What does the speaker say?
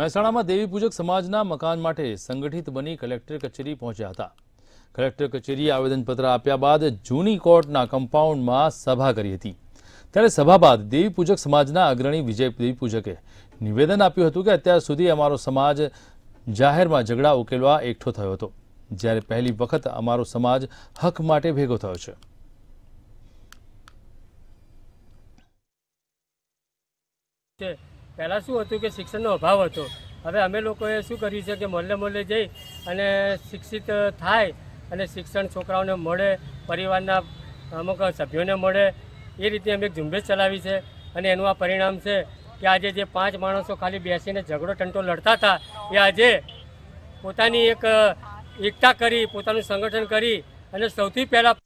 મહેસાણામાં દેવી પૂજક સમાજના મકાન માટે સંગઠિત બની કલેક્ટર કચેરી પહોંચ્યા હતા કલેક્ટર કચેરીએ આવેદનપત્ર આપ્યા બાદ જૂની કોર્ટના કમ્પાઉન્ડમાં સભા કરી હતી ત્યારે સભા બાદ દેવી પૂજક સમાજના અગ્રણી વિજય દેવી પૂજકે નિવેદન આપ્યું હતું કે અત્યાર સુધી અમારો સમાજ જાહેરમાં ઝઘડા ઉકેલવા એકઠો થયો હતો જ્યારે પહેલી વખત અમારો સમાજ હક માટે ભેગો થયો છે Okay. પહેલાં શું હતું કે શિક્ષણનો અભાવ હતો હવે અમે લોકોએ શું કર્યું છે કે મોલ્લે મોલ્લે જઈ અને શિક્ષિત થાય અને શિક્ષણ છોકરાઓને મળે પરિવારના અમુક સભ્યોને મળે એ રીતે અમે એક ઝુંબેશ ચલાવી છે અને એનું આ પરિણામ છે કે આજે જે પાંચ માણસો ખાલી બેસીને ઝઘડો ટંટો લડતા હતા એ આજે પોતાની એક એકતા કરી પોતાનું સંગઠન કરી અને સૌથી પહેલાં